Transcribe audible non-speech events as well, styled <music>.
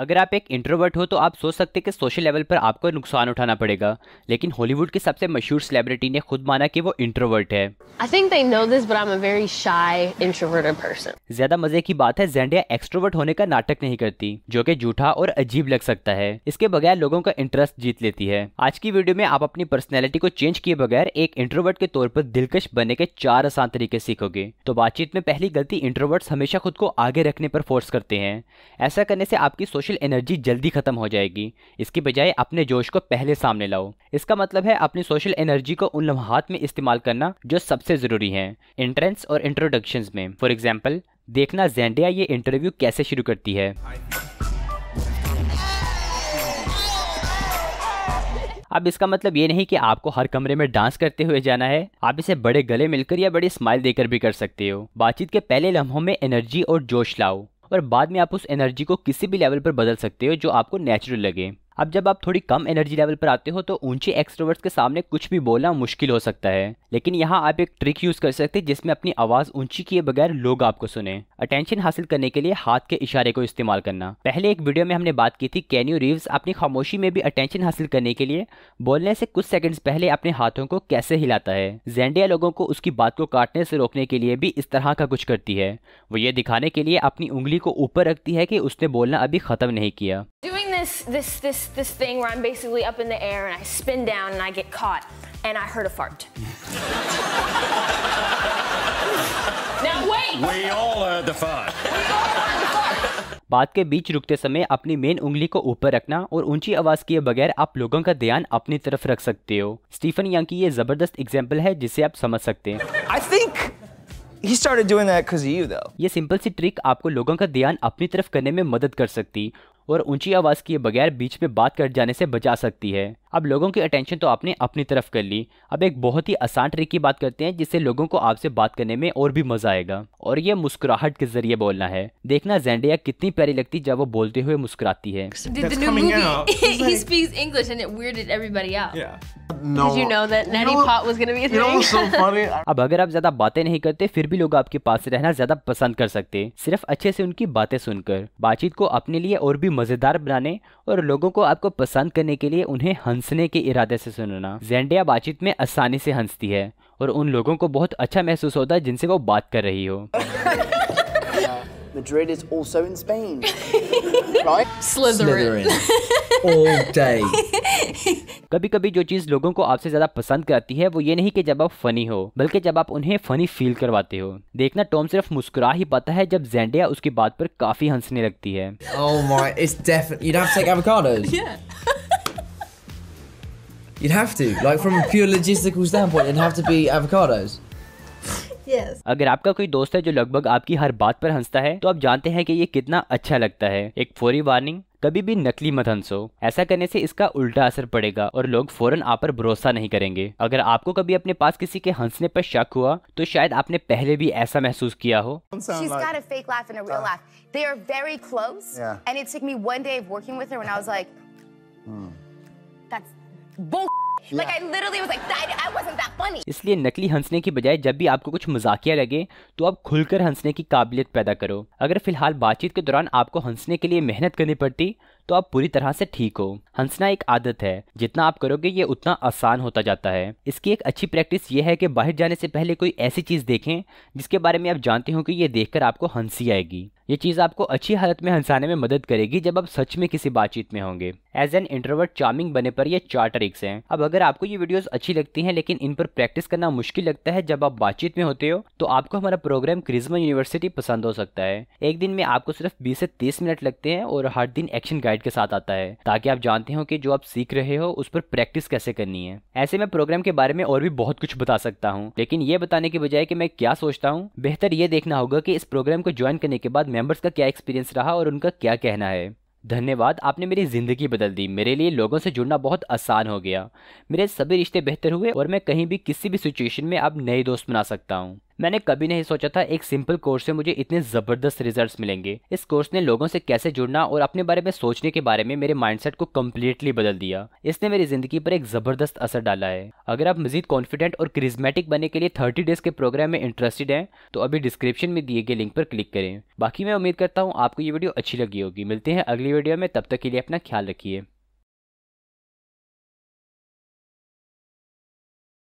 अगर आप एक इंट्रोवर्ट हो तो आप सोच सकते हैं कि सोशल लेवल पर आपको नुकसान उठाना पड़ेगा लेकिन हॉलीवुड की सबसे मशहूर सेलिब्रिटी ने खुद माना कि वो इंट्रोवर्ट है ज्यादा मजे की बात है जेंडिया एक्सट्रोवर्ट होने का नाटक नहीं करती जो कि जूठा और अजीब लग सकता है इसके बगैर लोगों का इंटरेस्ट जीत लेती है आज की वीडियो में आप अपनी पर्सनैलिटी को चेंज किए बगैर एक इंट्रोवर्ट के तौर पर दिलकश बनने के चार आसान तरीके सीखोगे तो बातचीत में पहली गलती इंट्रोवर्ट्स हमेशा खुद को आगे रखने पर फोर्स करते हैं ऐसा करने से आपकी सोशल पोटेंशियल एनर्जी जल्दी खत्म हो जाएगी इसके बजाय अपने जोश को पहले सामने लाओ इसका मतलब है अपनी सोशल एनर्जी को उन लम्हात में इस्तेमाल करना जो सबसे ज़रूरी है एंट्रेंस और इंट्रोडक्शन में फॉर एग्जाम्पल देखना जेंडिया ये इंटरव्यू कैसे शुरू करती है अब इसका मतलब ये नहीं कि आपको हर कमरे में डांस करते हुए जाना है आप इसे बड़े गले मिलकर या बड़ी स्माइल देकर भी कर सकते हो बातचीत के पहले लम्हों में एनर्जी और जोश लाओ और बाद में आप उस एनर्जी को किसी भी लेवल पर बदल सकते हो जो आपको नेचुरल लगे अब जब आप थोड़ी कम एनर्जी लेवल पर आते हो तो ऊंची एक्सट्रोवर्ट्स के सामने कुछ भी बोलना मुश्किल हो सकता है लेकिन यहाँ आप एक ट्रिक यूज कर सकते हैं जिसमें अपनी आवाज ऊंची किए बगैर लोग आपको सुने अटेंशन हासिल करने के लिए हाथ के इशारे को इस्तेमाल करना पहले एक वीडियो में हमने बात की थी कैन्यू रिव्स अपनी खामोशी में भी अटेंशन हासिल करने के लिए बोलने से कुछ सेकंड्स पहले अपने हाथों को कैसे हिलाता है जेंडिया लोगों को उसकी बात को काटने से रोकने के लिए भी इस तरह का कुछ करती है वो ये दिखाने के लिए अपनी उंगली को ऊपर रखती है की उसने बोलना अभी खत्म नहीं किया this, this, this, this thing where I'm basically up in the air and I spin down and I get caught and I heard a fart. now wait! We all heard the fart. बात के बीच रुकते समय अपनी main उंगली को ऊपर रखना और ऊंची आवाज किए बगैर आप लोगों का ध्यान अपनी तरफ रख सकते हो स्टीफन यंग की ये जबरदस्त एग्जाम्पल है जिसे आप समझ सकते हैं He started doing that because of you though. ये सिंपल सी ट्रिक आपको लोगों का ध्यान अपनी तरफ करने में मदद कर सकती और ऊंची आवाज़ किए बगैर बीच में बात कर जाने से बचा सकती है अब लोगों की अटेंशन तो आपने अपनी तरफ कर ली अब एक बहुत ही आसान ट्रिक की बात करते हैं जिससे लोगों को आपसे बात करने में और भी मजा आएगा और ये मुस्कुराहट के जरिए बोलना है देखना जेंडिया कितनी प्यारी लगती जब वो बोलते हुए मुस्कुराती है <laughs> अब अगर आप ज्यादा बातें नहीं करते फिर भी लोग आपके पास रहना ज्यादा पसंद कर सकते सिर्फ अच्छे से उनकी बातें सुनकर बातचीत को अपने लिए और भी मजेदार बनाने और लोगों को आपको पसंद करने के लिए उन्हें हंसने के इरादे से सुनना जेंडिया बातचीत में आसानी से हंसती है और उन लोगों को बहुत अच्छा महसूस होता है जिनसे वो बात कर रही हो <laughs> Madrid is also in Spain. <laughs> right? Slytherin. Slytherin. All day. <laughs> कभी कभी जो चीज लोगों को आपसे ज्यादा पसंद कराती है वो ये नहीं कि जब आप फनी हो बल्कि जब आप उन्हें फनी फील करवाते हो देखना टॉम सिर्फ मुस्कुरा ही पाता है जब जेंडिया उसकी बात पर काफी हंसने लगती है yes. अगर आपका कोई दोस्त है जो लगभग आपकी हर बात पर हंसता है तो आप जानते हैं कि ये कितना अच्छा लगता है एक फोरी वार्निंग कभी भी नकली मत हंसो ऐसा करने से इसका उल्टा असर पड़ेगा और लोग फौरन आप पर भरोसा नहीं करेंगे अगर आपको कभी अपने पास किसी के हंसने पर शक हुआ तो शायद आपने पहले भी ऐसा महसूस किया हो इसलिए नकली हंसने की बजाय जब भी आपको कुछ मजाकिया लगे तो आप खुलकर हंसने की काबिलियत पैदा करो अगर फिलहाल बातचीत के दौरान आपको हंसने के लिए मेहनत करनी पड़ती तो आप पूरी तरह से ठीक हो हंसना एक आदत है जितना आप करोगे ये उतना आसान होता जाता है इसकी एक अच्छी प्रैक्टिस ये है कि बाहर जाने से पहले कोई ऐसी चीज़ देखें जिसके बारे में आप जानते हो कि ये देख आपको हंसी आएगी ये चीज़ आपको अच्छी हालत में हंसाने में मदद करेगी जब आप सच में किसी बातचीत में होंगे एज एन इंटरवर्ट चार्मिंग बने पर ये चार ट्रिक्स हैं अब अगर आपको ये वीडियोस अच्छी लगती हैं लेकिन इन पर प्रैक्टिस करना मुश्किल लगता है जब आप बातचीत में होते हो तो आपको हमारा प्रोग्राम क्रिजमा यूनिवर्सिटी पसंद हो सकता है एक दिन में आपको सिर्फ बीस से तीस मिनट लगते हैं और हर दिन एक्शन गाइड गाइड के साथ आता है ताकि आप जानते हो कि जो आप सीख रहे हो उस पर प्रैक्टिस कैसे करनी है ऐसे में प्रोग्राम के बारे में और भी बहुत कुछ बता सकता हूँ लेकिन ये बताने के बजाय कि मैं क्या सोचता हूँ बेहतर ये देखना होगा कि इस प्रोग्राम को ज्वाइन करने के बाद मेंबर्स का क्या एक्सपीरियंस रहा और उनका क्या कहना है धन्यवाद आपने मेरी ज़िंदगी बदल दी मेरे लिए लोगों से जुड़ना बहुत आसान हो गया मेरे सभी रिश्ते बेहतर हुए और मैं कहीं भी किसी भी सिचुएशन में अब नए दोस्त बना सकता हूँ मैंने कभी नहीं सोचा था एक सिंपल कोर्स से मुझे इतने ज़बरदस्त रिजल्ट मिलेंगे इस कोर्स ने लोगों से कैसे जुड़ना और अपने बारे में सोचने के बारे में मेरे माइंडसेट को कम्प्लीटली बदल दिया इसने मेरी ज़िंदगी पर एक ज़बरदस्त असर डाला है अगर आप मजीद कॉन्फिडेंट और क्रिजमेटिक बनने के लिए थर्टी डेज के प्रोग्राम में इंटरेस्टेड हैं तो अभी डिस्क्रिप्शन में दिए गए लिंक पर क्लिक करें बाकी मैं उम्मीद करता हूँ आपको ये वीडियो अच्छी लगी होगी मिलते हैं अगली वीडियो में तब तक के लिए अपना ख्याल रखिए